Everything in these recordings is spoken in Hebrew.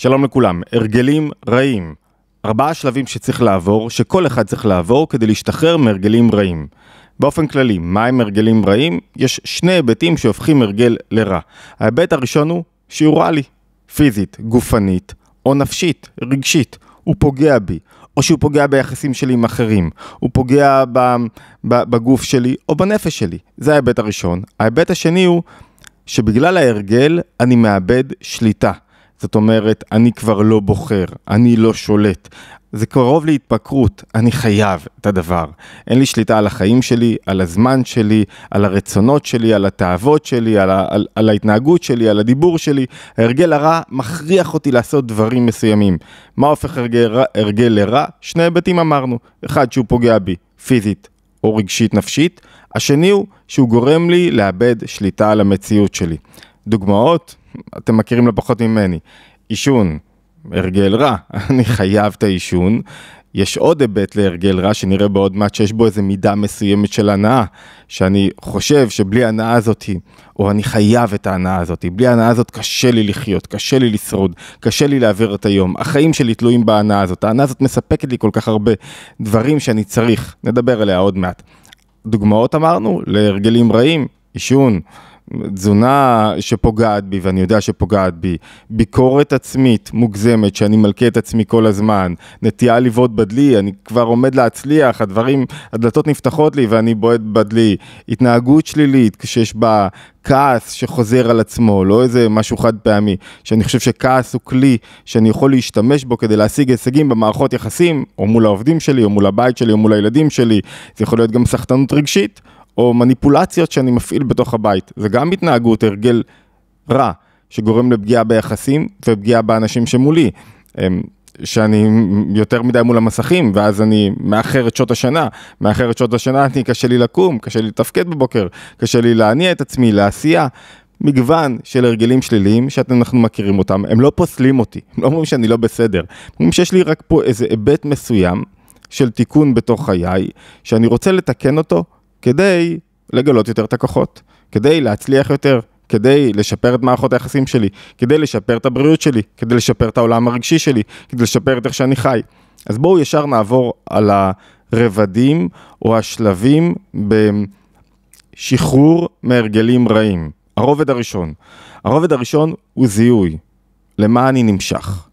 שלום לכולם, הרגלים רעים. ארבעה שלבים שצריך לעבור, שכל אחד צריך לעבור כדי להשתחרר מהרגלים רעים. באופן כללי, מהם הרגלים רעים? יש שני היבטים שהופכים הרגל לרע. ההיבט הראשון הוא שהוא רע לי, פיזית, גופנית או נפשית, רגשית. הוא פוגע בי, או שהוא פוגע ביחסים שלי עם אחרים, הוא פוגע בגוף שלי או בנפש שלי. זה ההיבט הראשון. ההיבט השני הוא שבגלל ההרגל אני מאבד שליטה. זאת אומרת, אני כבר לא בוחר, אני לא שולט. זה קרוב להתפקרות, אני חייב את הדבר. אין לי שליטה על החיים שלי, על הזמן שלי, על הרצונות שלי, על התאוות שלי, על, ה- על, על ההתנהגות שלי, על הדיבור שלי. ההרגל הרע מכריח אותי לעשות דברים מסוימים. מה הופך הרגל, הרגל לרע? שני היבטים אמרנו. אחד, שהוא פוגע בי, פיזית או רגשית נפשית. השני הוא שהוא גורם לי לאבד שליטה על המציאות שלי. דוגמאות, אתם מכירים לא פחות ממני. עישון, הרגל רע, אני חייב את העישון. יש עוד היבט להרגל רע שנראה בעוד מעט שיש בו איזה מידה מסוימת של הנאה, שאני חושב שבלי ההנאה הזאתי, או אני חייב את ההנאה הזאתי, בלי ההנאה הזאת קשה לי לחיות, קשה לי לשרוד, קשה לי להעביר את היום. החיים שלי תלויים בהנאה הזאת, ההנאה הזאת מספקת לי כל כך הרבה דברים שאני צריך, נדבר עליה עוד מעט. דוגמאות אמרנו להרגלים רעים, עישון, תזונה שפוגעת בי ואני יודע שפוגעת בי, ביקורת עצמית מוגזמת שאני מלכה את עצמי כל הזמן, נטייה לבעוט בדלי, אני כבר עומד להצליח, הדברים, הדלתות נפתחות לי ואני בועט בדלי, התנהגות שלילית כשיש בה כעס שחוזר על עצמו, לא איזה משהו חד פעמי, שאני חושב שכעס הוא כלי שאני יכול להשתמש בו כדי להשיג הישגים במערכות יחסים, או מול העובדים שלי, או מול הבית שלי, או מול הילדים שלי, זה יכול להיות גם סחטנות רגשית. או מניפולציות שאני מפעיל בתוך הבית. זה גם התנהגות, הרגל רע, שגורם לפגיעה ביחסים ופגיעה באנשים שמולי. שאני יותר מדי מול המסכים, ואז אני מאחר את שעות השנה. מאחר את שעות השנה, אני קשה לי לקום, קשה לי לתפקד בבוקר, קשה לי להניע את עצמי לעשייה. מגוון של הרגלים שליליים שאנחנו מכירים אותם, הם לא פוסלים אותי, הם לא אומרים שאני לא בסדר, הם אומרים שיש לי רק פה איזה היבט מסוים של תיקון בתוך חיי, שאני רוצה לתקן אותו כדי לגלות יותר את הכוחות, כדי להצליח יותר, כדי לשפר את מערכות היחסים שלי, כדי לשפר את הבריאות שלי, כדי לשפר את העולם הרגשי שלי, כדי לשפר את איך שאני חי. אז בואו ישר נעבור על הרבדים או השלבים בשחרור מהרגלים רעים. הרובד הראשון. הרובד הראשון הוא זיהוי. למה אני נמשך?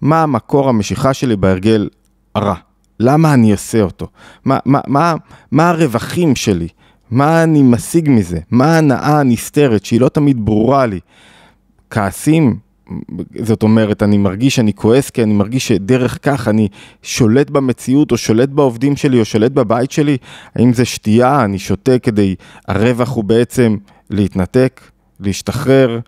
מה המקור המשיכה שלי בהרגל הרע? למה אני עושה אותו? מה, מה, מה, מה הרווחים שלי? מה אני משיג מזה? מה ההנאה הנסתרת שהיא לא תמיד ברורה לי? כעסים, זאת אומרת, אני מרגיש שאני כועס כי אני מרגיש שדרך כך אני שולט במציאות או שולט בעובדים שלי או שולט בבית שלי. האם זה שתייה, אני שותה כדי, הרווח הוא בעצם להתנתק, להשתחרר,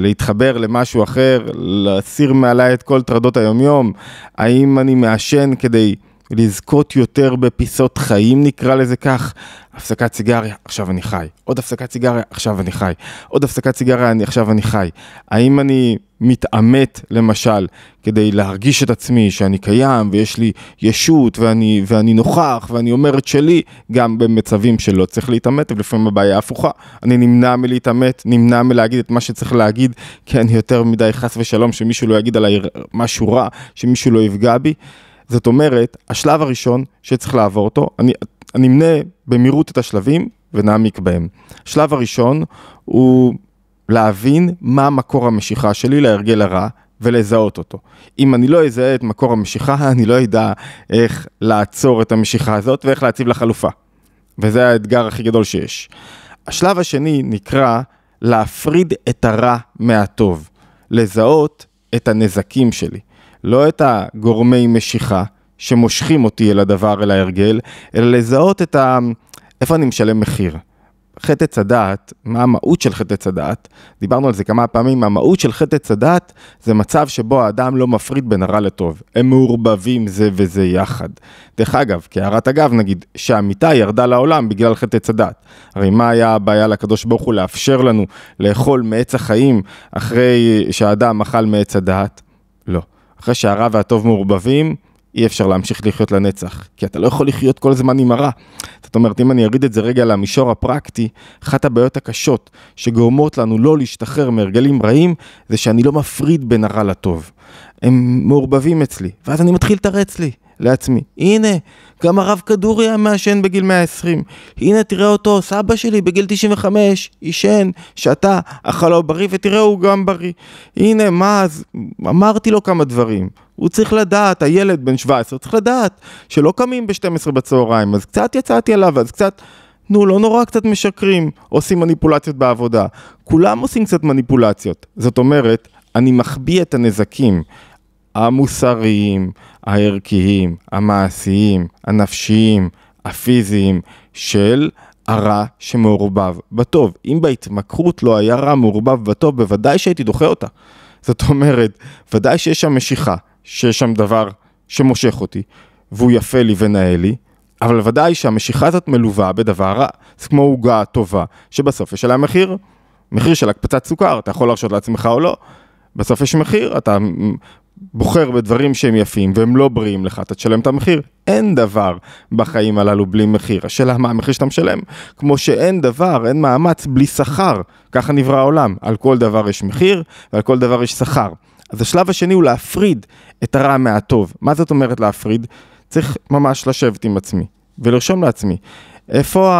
להתחבר למשהו אחר, להסיר מעליי את כל טרדות היומיום, האם אני מעשן כדי לזכות יותר בפיסות חיים, נקרא לזה כך. הפסקת סיגריה, עכשיו אני חי. עוד הפסקת סיגריה, עכשיו אני חי. עוד הפסקת סיגריה, אני, עכשיו אני חי. האם אני מתעמת, למשל, כדי להרגיש את עצמי שאני קיים ויש לי ישות ואני, ואני נוכח ואני אומר את שלי, גם במצבים שלא צריך להתעמת, ולפעמים הבעיה הפוכה. אני נמנע מלהתעמת, נמנע מלהגיד את מה שצריך להגיד, כי אני יותר מדי חס ושלום שמישהו לא יגיד עליי משהו רע, שמישהו לא יפגע בי. זאת אומרת, השלב הראשון שצריך לעבור אותו, אני, אני אמנה במהירות את השלבים ונעמיק בהם. השלב הראשון הוא להבין מה מקור המשיכה שלי להרגל הרע ולזהות אותו. אם אני לא אזהה את מקור המשיכה, אני לא אדע איך לעצור את המשיכה הזאת ואיך להציב לה חלופה. וזה האתגר הכי גדול שיש. השלב השני נקרא להפריד את הרע מהטוב, לזהות את הנזקים שלי. לא את הגורמי משיכה שמושכים אותי אל הדבר, אל ההרגל, אלא לזהות את ה... איפה אני משלם מחיר. חטא עץ הדעת, מה המהות של חטא עץ הדעת? דיברנו על זה כמה פעמים, המהות של חטא עץ הדעת זה מצב שבו האדם לא מפריד בין הרע לטוב, הם מעורבבים זה וזה יחד. דרך אגב, כהערת אגב נגיד, שהמיטה ירדה לעולם בגלל חטא עץ הדעת. הרי מה היה הבעיה לקדוש ברוך הוא לאפשר לנו לאכול מעץ החיים אחרי שהאדם אכל מעץ הדעת? אחרי שהרע והטוב מעורבבים, אי אפשר להמשיך לחיות לנצח, כי אתה לא יכול לחיות כל הזמן עם הרע. זאת אומרת, אם אני אריד את זה רגע למישור הפרקטי, אחת הבעיות הקשות שגורמות לנו לא להשתחרר מהרגלים רעים, זה שאני לא מפריד בין הרע לטוב. הם מעורבבים אצלי, ואז אני מתחיל לתרץ לי. לעצמי, הנה, גם הרב כדורי היה מעשן בגיל 120. הנה, תראה אותו, סבא שלי בגיל 95, עישן, שתה, אכל לא בריא, ותראה, הוא גם בריא. הנה, מה אז, אמרתי לו כמה דברים. הוא צריך לדעת, הילד בן 17 צריך לדעת שלא קמים ב-12 בצהריים, אז קצת יצאתי עליו, אז קצת... נו, לא נורא, קצת משקרים, עושים מניפולציות בעבודה. כולם עושים קצת מניפולציות. זאת אומרת, אני מחביא את הנזקים. המוסריים, הערכיים, המעשיים, הנפשיים, הפיזיים של הרע שמעורבב בטוב. אם בהתמכרות לא היה רע מעורבב בטוב, בוודאי שהייתי דוחה אותה. זאת אומרת, ודאי שיש שם משיכה, שיש שם דבר שמושך אותי, והוא יפה לי ונאה לי, אבל ודאי שהמשיכה הזאת מלווה בדבר רע. זה כמו עוגה טובה, שבסוף יש עליה מחיר, מחיר של הקפצת סוכר, אתה יכול להרשות לעצמך או לא. בסוף יש מחיר, אתה בוחר בדברים שהם יפים והם לא בריאים לך, אתה תשלם את המחיר. אין דבר בחיים הללו בלי מחיר. השאלה מה המחיר שאתה משלם. כמו שאין דבר, אין מאמץ בלי שכר. ככה נברא העולם. על כל דבר יש מחיר ועל כל דבר יש שכר. אז השלב השני הוא להפריד את הרע מהטוב. מה זאת אומרת להפריד? צריך ממש לשבת עם עצמי ולרשום לעצמי איפה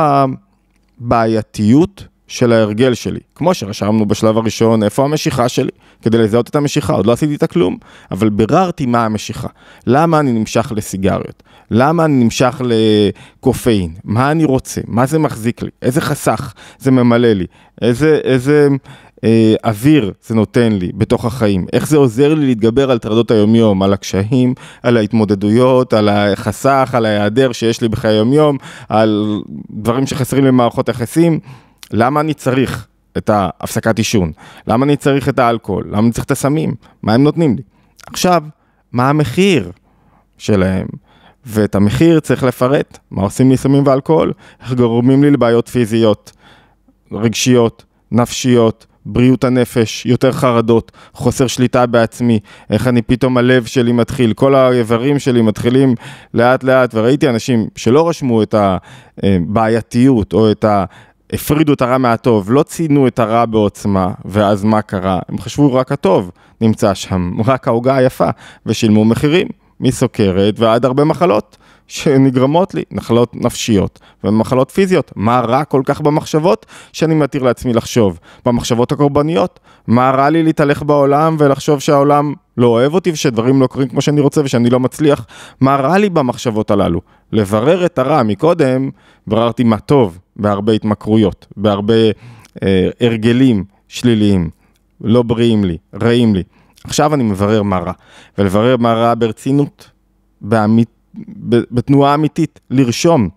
הבעייתיות של ההרגל שלי. כמו שרשמנו בשלב הראשון, איפה המשיכה שלי, כדי לזהות את המשיכה, עוד לא עשיתי את הכלום, אבל ביררתי מה המשיכה. למה אני נמשך לסיגריות? למה אני נמשך לקופאין? מה אני רוצה? מה זה מחזיק לי? איזה חסך זה ממלא לי? איזה, איזה אה, אוויר זה נותן לי בתוך החיים? איך זה עוזר לי להתגבר על טרדות היומיום, על הקשיים, על ההתמודדויות, על החסך, על ההיעדר שיש לי בחיי היומיום, על דברים שחסרים למערכות יחסים. למה אני צריך את ההפסקת עישון? למה אני צריך את האלכוהול? למה אני צריך את הסמים? מה הם נותנים לי? עכשיו, מה המחיר שלהם? ואת המחיר צריך לפרט, מה עושים לי סמים ואלכוהול, איך גורמים לי לבעיות פיזיות, רגשיות, נפשיות, בריאות הנפש, יותר חרדות, חוסר שליטה בעצמי, איך אני פתאום הלב שלי מתחיל, כל האיברים שלי מתחילים לאט לאט, וראיתי אנשים שלא רשמו את הבעייתיות אה, או את ה... הפרידו את הרע מהטוב, לא ציינו את הרע בעוצמה, ואז מה קרה? הם חשבו רק הטוב נמצא שם, רק העוגה היפה, ושילמו מחירים, מסוכרת ועד הרבה מחלות. שנגרמות לי, נחלות נפשיות ומחלות פיזיות. מה רע כל כך במחשבות שאני מתיר לעצמי לחשוב? במחשבות הקורבניות? מה רע לי להתהלך בעולם ולחשוב שהעולם לא אוהב אותי ושדברים לא קורים כמו שאני רוצה ושאני לא מצליח? מה רע לי במחשבות הללו? לברר את הרע מקודם, בררתי מה טוב בהרבה התמכרויות, בהרבה אה, הרגלים שליליים, לא בריאים לי, רעים לי. עכשיו אני מברר מה רע, ולברר מה רע ברצינות, באמית, בתנועה אמיתית, לרשום.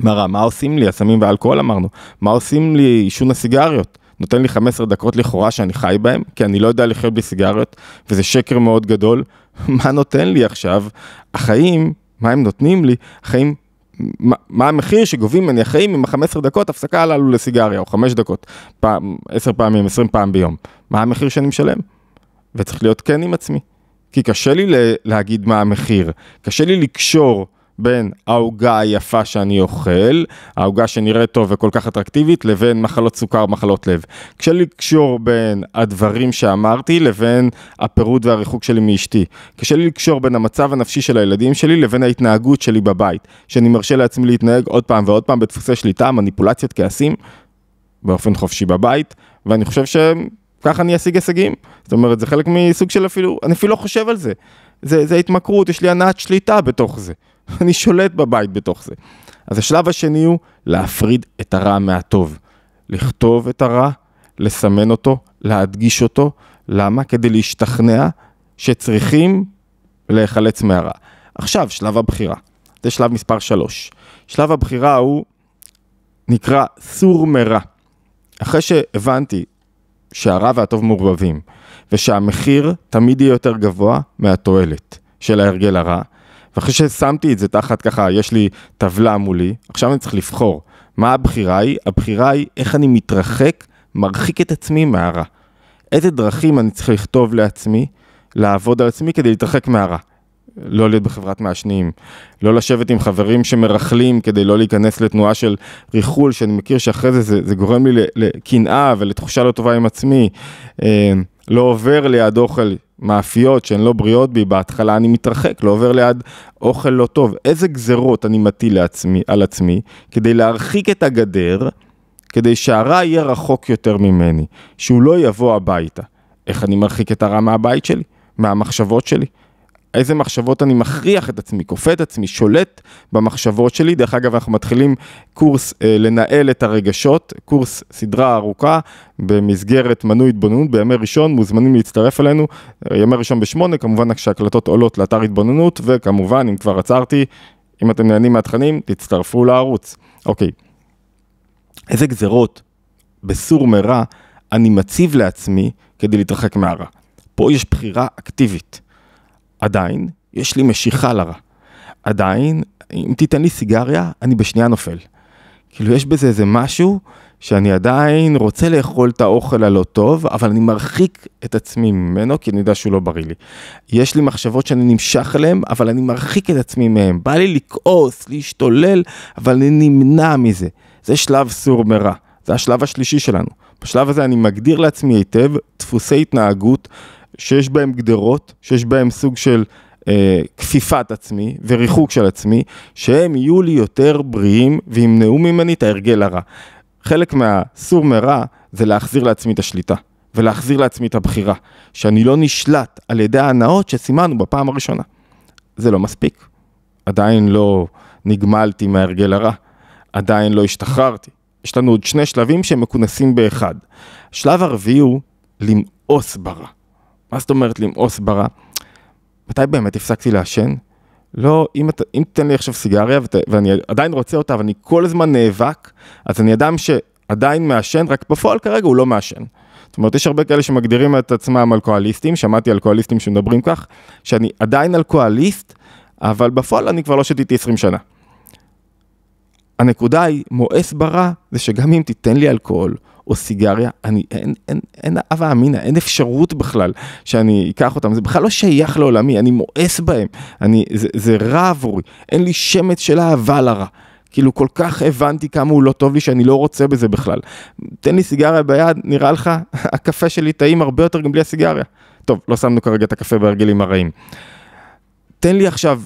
מה רע, מה עושים לי הסמים והאלכוהול אמרנו? מה עושים לי עישון הסיגריות? נותן לי 15 דקות לכאורה שאני חי בהם, כי אני לא יודע לחיות בלי סיגריות, וזה שקר מאוד גדול. מה נותן לי עכשיו? החיים, מה הם נותנים לי? החיים מה, מה המחיר שגובים ממני החיים עם ה-15 דקות הפסקה הללו לסיגריה, או 5 דקות, פעם, 10 פעמים, 20 פעם ביום. מה המחיר שאני משלם? וצריך להיות כן עם עצמי. כי קשה לי להגיד מה המחיר, קשה לי לקשור. בין העוגה היפה שאני אוכל, העוגה שנראית טוב וכל כך אטרקטיבית, לבין מחלות סוכר, מחלות לב. קשה לי לקשור בין הדברים שאמרתי לבין הפירוד והריחוק שלי מאשתי. קשה לי לקשור בין המצב הנפשי של הילדים שלי לבין ההתנהגות שלי בבית, שאני מרשה לעצמי להתנהג עוד פעם ועוד פעם בדפוסי שליטה, מניפולציות, כעסים, באופן חופשי בבית, ואני חושב שהם ככה אני אשיג הישגים. זאת אומרת, זה חלק מסוג של אפילו, אני אפילו לא חושב על זה. זה, זה התמכרות, יש לי הנעת שליטה בתוך זה. אני שולט בבית בתוך זה. אז השלב השני הוא להפריד את הרע מהטוב. לכתוב את הרע, לסמן אותו, להדגיש אותו. למה? כדי להשתכנע שצריכים להיחלץ מהרע. עכשיו, שלב הבחירה. זה שלב מספר 3. שלב הבחירה הוא נקרא סור מרע. אחרי שהבנתי שהרע והטוב מעורבבים, ושהמחיר תמיד יהיה יותר גבוה מהתועלת של ההרגל הרע. ואחרי ששמתי את זה תחת ככה, יש לי טבלה מולי, עכשיו אני צריך לבחור. מה הבחירה היא? הבחירה היא איך אני מתרחק, מרחיק את עצמי מהרע. איזה דרכים אני צריך לכתוב לעצמי, לעבוד על עצמי כדי להתרחק מהרע. לא להיות בחברת מעשנים, לא לשבת עם חברים שמרכלים כדי לא להיכנס לתנועה של ריחול, שאני מכיר שאחרי זה זה, זה גורם לי לקנאה ולתחושה לא טובה עם עצמי. אה, לא עובר ליד אוכל מאפיות שהן לא בריאות בי, בהתחלה אני מתרחק, לא עובר ליד אוכל לא טוב. איזה גזרות אני מטיל לעצמי, על עצמי כדי להרחיק את הגדר, כדי שהרע יהיה רחוק יותר ממני, שהוא לא יבוא הביתה. איך אני מרחיק את הרע מהבית שלי, מהמחשבות שלי, איזה מחשבות אני מכריח את עצמי, כופה את עצמי, שולט במחשבות שלי. דרך אגב, אנחנו מתחילים קורס אה, לנהל את הרגשות, קורס סדרה ארוכה במסגרת מנוי התבוננות בימי ראשון, מוזמנים להצטרף אלינו, אה, ימי ראשון בשמונה, כמובן כשהקלטות עולות לאתר התבוננות, וכמובן, אם כבר עצרתי, אם אתם נהנים מהתכנים, תצטרפו לערוץ. אוקיי, איזה גזרות בסור מרע אני מציב לעצמי כדי להתרחק מהרע? פה יש בחירה אקטיבית. עדיין יש לי משיכה לרע. עדיין, אם תיתן לי סיגריה, אני בשנייה נופל. כאילו, יש בזה איזה משהו שאני עדיין רוצה לאכול את האוכל הלא טוב, אבל אני מרחיק את עצמי ממנו, כי אני יודע שהוא לא בריא לי. יש לי מחשבות שאני נמשך אליהן, אבל אני מרחיק את עצמי מהן. בא לי לכעוס, להשתולל, אבל אני נמנע מזה. זה שלב סור מרע. זה השלב השלישי שלנו. בשלב הזה אני מגדיר לעצמי היטב דפוסי התנהגות שיש בהם גדרות, שיש בהם סוג של אה, כפיפת עצמי וריחוק של עצמי, שהם יהיו לי יותר בריאים וימנעו ממני את ההרגל הרע. חלק מהסור מרע זה להחזיר לעצמי את השליטה. ולהחזיר לעצמי את הבחירה, שאני לא נשלט על ידי ההנאות שסימנו בפעם הראשונה. זה לא מספיק. עדיין לא נגמלתי מההרגל הרע, עדיין לא השתחררתי. יש לנו עוד שני שלבים שהם מכונסים באחד. השלב הרביעי הוא למאוס ברע. מה זאת אומרת למאוס ברע? מתי באמת הפסקתי לעשן? לא, אם, אתה, אם תתן לי עכשיו סיגריה ות, ואני עדיין רוצה אותה ואני כל הזמן נאבק, אז אני אדם שעדיין מעשן, רק בפועל כרגע הוא לא מעשן. זאת אומרת, יש הרבה כאלה שמגדירים את עצמם אלכוהוליסטים, שמעתי אלכוהוליסטים שמדברים כך, שאני עדיין אלכוהוליסט, אבל בפועל אני כבר לא שתיתי 20 שנה. הנקודה היא, מואס ברע, זה שגם אם תיתן לי אלכוהול, או סיגריה, אני, אין, אין, אין אין הווה אמינא, אין אפשרות בכלל שאני אקח אותם, זה בכלל לא שייך לעולמי, אני מואס בהם, אני, זה, זה רע עבורי, אין לי שמץ של אהבה לרע. כאילו כל כך הבנתי כמה הוא לא טוב לי שאני לא רוצה בזה בכלל. תן לי סיגריה ביד, נראה לך, הקפה שלי טעים הרבה יותר גם בלי הסיגריה. טוב, לא שמנו כרגע את הקפה בהרגלים הרעים. תן לי עכשיו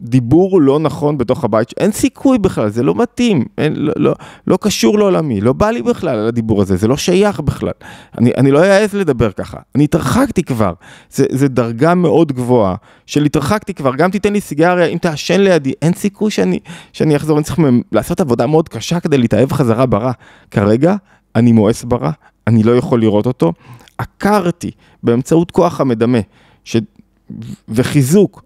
דיבור לא נכון בתוך הבית, אין סיכוי בכלל, זה לא מתאים, אין, לא, לא, לא קשור לעולמי, לא בא לי בכלל על הדיבור הזה, זה לא שייך בכלל. אני, אני לא אעז לדבר ככה, אני התרחקתי כבר. זה, זה דרגה מאוד גבוהה של התרחקתי כבר, גם תיתן לי סיגריה, אם תעשן לידי, אין סיכוי שאני, שאני אחזור, אני צריך לעשות עבודה מאוד קשה כדי להתאהב חזרה ברע. כרגע, אני מואס ברע, אני לא יכול לראות אותו. עקרתי באמצעות כוח המדמה. ש... וחיזוק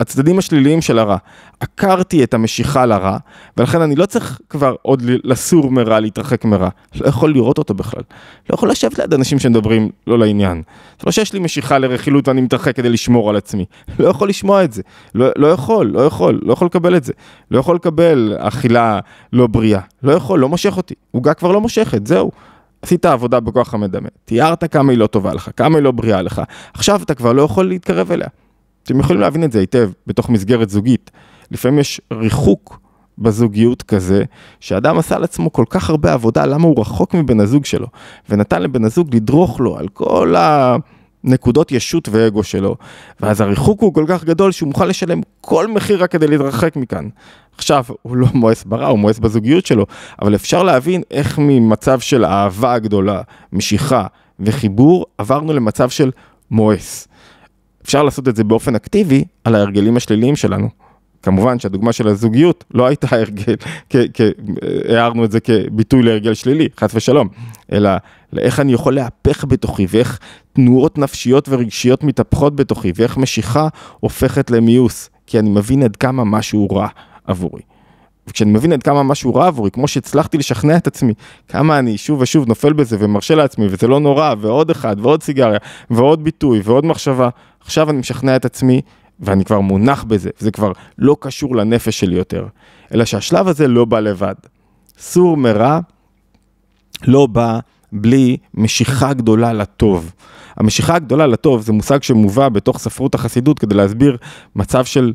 הצדדים השליליים של הרע. עקרתי את המשיכה לרע, ולכן אני לא צריך כבר עוד לסור מרע, להתרחק מרע. לא יכול לראות אותו בכלל. לא יכול לשבת ליד אנשים שמדברים לא לעניין. זה לא שיש לי משיכה לרכילות ואני מתרחק כדי לשמור על עצמי. לא יכול לשמוע את זה. לא, לא יכול, לא יכול, לא יכול לקבל את זה. לא יכול לקבל אכילה לא בריאה. לא יכול, לא מושך אותי. עוגה כבר לא מושכת, זהו. עשית עבודה בכוח המדמה, תיארת כמה היא לא טובה לך, כמה היא לא בריאה לך, עכשיו אתה כבר לא יכול להתקרב אליה. אתם יכולים להבין את זה היטב בתוך מסגרת זוגית. לפעמים יש ריחוק בזוגיות כזה, שאדם עשה על עצמו כל כך הרבה עבודה, למה הוא רחוק מבן הזוג שלו, ונתן לבן הזוג לדרוך לו על כל ה... נקודות ישות ואגו שלו, ואז הריחוק הוא כל כך גדול שהוא מוכן לשלם כל מחיר רק כדי להתרחק מכאן. עכשיו, הוא לא מואס ברע, הוא מואס בזוגיות שלו, אבל אפשר להבין איך ממצב של אהבה גדולה, משיכה וחיבור, עברנו למצב של מואס. אפשר לעשות את זה באופן אקטיבי על ההרגלים השליליים שלנו. כמובן שהדוגמה של הזוגיות לא הייתה הרגל, הערנו את זה כביטוי להרגל שלילי, חס ושלום, אלא לאיך אני יכול להפך בתוכי ואיך תנועות נפשיות ורגשיות מתהפכות בתוכי ואיך משיכה הופכת למיאוס, כי אני מבין עד כמה משהו רע עבורי. וכשאני מבין עד כמה משהו רע עבורי, כמו שהצלחתי לשכנע את עצמי, כמה אני שוב ושוב נופל בזה ומרשה לעצמי, וזה לא נורא, ועוד אחד, ועוד סיגריה, ועוד ביטוי, ועוד מחשבה, עכשיו אני משכנע את עצמי, ואני כבר מונח בזה, זה כבר לא קשור לנפש שלי יותר. אלא שהשלב הזה לא בא לבד. סור מרע לא בא בלי משיכה גדולה לטוב. המשיכה הגדולה לטוב זה מושג שמובא בתוך ספרות החסידות כדי להסביר מצב של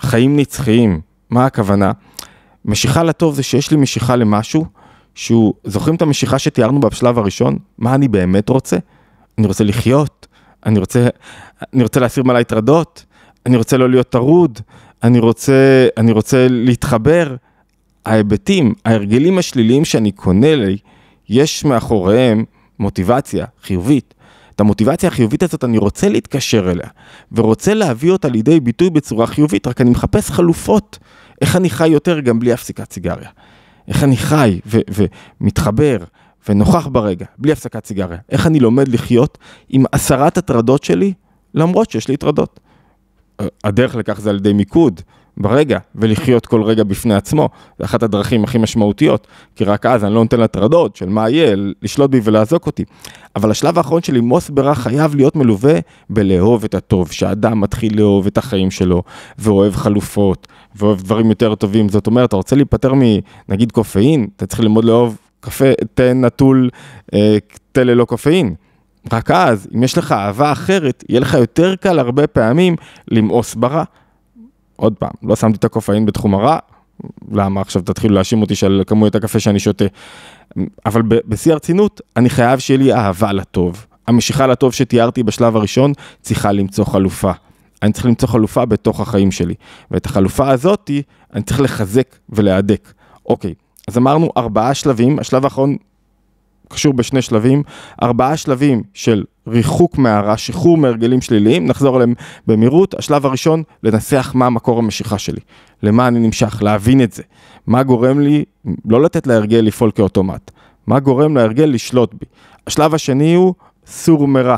חיים נצחיים. מה הכוונה? משיכה לטוב זה שיש לי משיכה למשהו שהוא, זוכרים את המשיכה שתיארנו בשלב הראשון? מה אני באמת רוצה? אני רוצה לחיות, אני רוצה, אני רוצה להסיר מעלי הטרדות, אני רוצה לא להיות טרוד, אני רוצה, אני רוצה להתחבר. ההיבטים, ההרגלים השליליים שאני קונה לי, יש מאחוריהם מוטיבציה חיובית. את המוטיבציה החיובית הזאת אני רוצה להתקשר אליה, ורוצה להביא אותה לידי ביטוי בצורה חיובית, רק אני מחפש חלופות איך אני חי יותר גם בלי הפסקת סיגריה? איך אני חי ו- ומתחבר ונוכח ברגע, בלי הפסקת סיגריה? איך אני לומד לחיות עם עשרת הטרדות שלי, למרות שיש לי הטרדות? הדרך לכך זה על ידי מיקוד ברגע, ולחיות כל רגע בפני עצמו. זה אחת הדרכים הכי משמעותיות, כי רק אז אני לא נותן להטרדות של מה יהיה, לשלוט בי ולעזוק אותי. אבל השלב האחרון של ללמוס ברע חייב להיות מלווה בלאהוב את הטוב, שאדם מתחיל לאהוב את החיים שלו, ואוהב חלופות, ואוהב דברים יותר טובים. זאת אומרת, אתה רוצה להיפטר מנגיד קופאין, אתה צריך ללמוד לאהוב קפה, תה נטול, אה, תה ללא קופאין. רק אז, אם יש לך אהבה אחרת, יהיה לך יותר קל הרבה פעמים למאוס ברע. עוד פעם, לא שמתי את הקופאין בתחום הרע, למה עכשיו תתחילו להאשים אותי של כמויות הקפה שאני שותה. אבל בשיא הרצינות, אני חייב שיהיה לי אהבה לטוב. המשיכה לטוב שתיארתי בשלב הראשון צריכה למצוא חלופה. אני צריך למצוא חלופה בתוך החיים שלי. ואת החלופה הזאתי, אני צריך לחזק ולהדק. אוקיי, אז אמרנו ארבעה שלבים, השלב האחרון קשור בשני שלבים, ארבעה שלבים של ריחוק מהרע, שחרור מהרגלים שליליים, נחזור אליהם במהירות. השלב הראשון, לנסח מה מקור המשיכה שלי, למה אני נמשך, להבין את זה, מה גורם לי לא לתת להרגל לפעול כאוטומט, מה גורם להרגל לשלוט בי. השלב השני הוא סור מרע,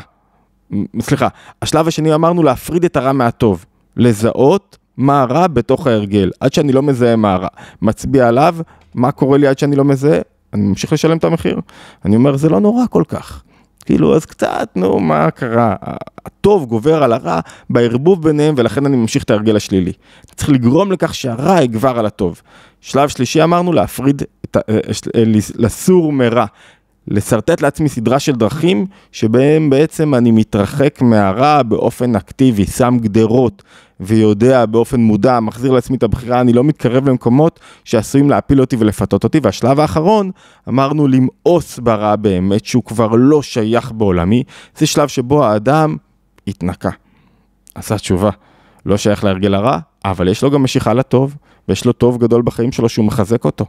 סליחה, השלב השני אמרנו להפריד את הרע מהטוב, לזהות מה רע בתוך ההרגל, עד שאני לא מזהה מה רע, מצביע עליו, מה קורה לי עד שאני לא מזהה, אני ממשיך לשלם את המחיר, אני אומר זה לא נורא כל כך, כאילו, אז קצת, נו, מה קרה? הטוב גובר על הרע בערבוב ביניהם, ולכן אני ממשיך את ההרגל השלילי. צריך לגרום לכך שהרע יגבר על הטוב. שלב שלישי אמרנו, להפריד, את, ה... אה, אה, אה, לסור מרע. לשרטט לעצמי סדרה של דרכים שבהם בעצם אני מתרחק מהרע באופן אקטיבי, שם גדרות ויודע באופן מודע, מחזיר לעצמי את הבחירה, אני לא מתקרב למקומות שעשויים להפיל אותי ולפתות אותי. והשלב האחרון, אמרנו למאוס ברע באמת, שהוא כבר לא שייך בעולמי, זה שלב שבו האדם התנקה. עשה תשובה, לא שייך להרגל הרע, אבל יש לו גם משיכה לטוב. ויש לו טוב גדול בחיים שלו שהוא מחזק אותו.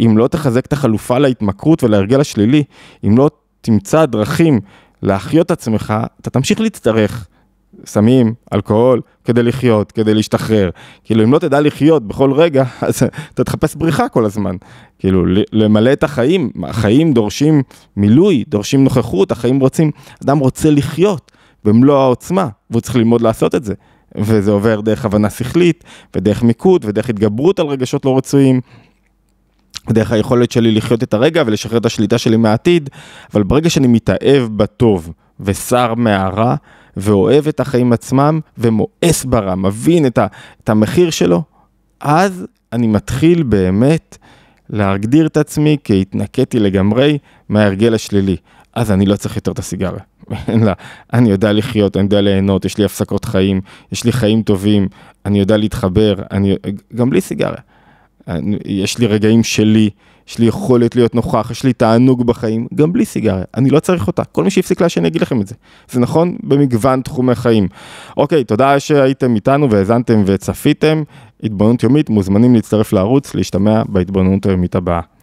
אם לא תחזק את החלופה להתמכרות ולהרגל השלילי, אם לא תמצא דרכים להחיות את עצמך, אתה תמשיך להצטרך. סמים, אלכוהול, כדי לחיות, כדי להשתחרר. כאילו, אם לא תדע לחיות בכל רגע, אז אתה תחפש בריחה כל הזמן. כאילו, למלא את החיים, החיים דורשים מילוי, דורשים נוכחות, החיים רוצים, אדם רוצה לחיות במלוא העוצמה, והוא צריך ללמוד לעשות את זה. וזה עובר דרך הבנה שכלית, ודרך מיקוד, ודרך התגברות על רגשות לא רצויים. ודרך היכולת שלי לחיות את הרגע ולשחרר את השליטה שלי מהעתיד, אבל ברגע שאני מתאהב בטוב ושר מהרע, ואוהב את החיים עצמם, ומואס ברע, מבין את, ה, את המחיר שלו, אז אני מתחיל באמת להגדיר את עצמי כהתנקיתי לגמרי מההרגל השלילי. אז אני לא צריך יותר את הסיגריה. אין לה. אני יודע לחיות, אני יודע ליהנות, יש לי הפסקות חיים, יש לי חיים טובים, אני יודע להתחבר, אני, גם בלי סיגריה. אני, יש לי רגעים שלי, יש לי יכולת להיות נוכח, יש לי תענוג בחיים, גם בלי סיגריה, אני לא צריך אותה. כל מי שהפסיק לעשן יגיד לכם את זה. זה נכון במגוון תחומי חיים. אוקיי, תודה שהייתם איתנו והאזנתם וצפיתם. התבוננות יומית, מוזמנים להצטרף לערוץ, להשתמע בהתבוננות היומית הבאה.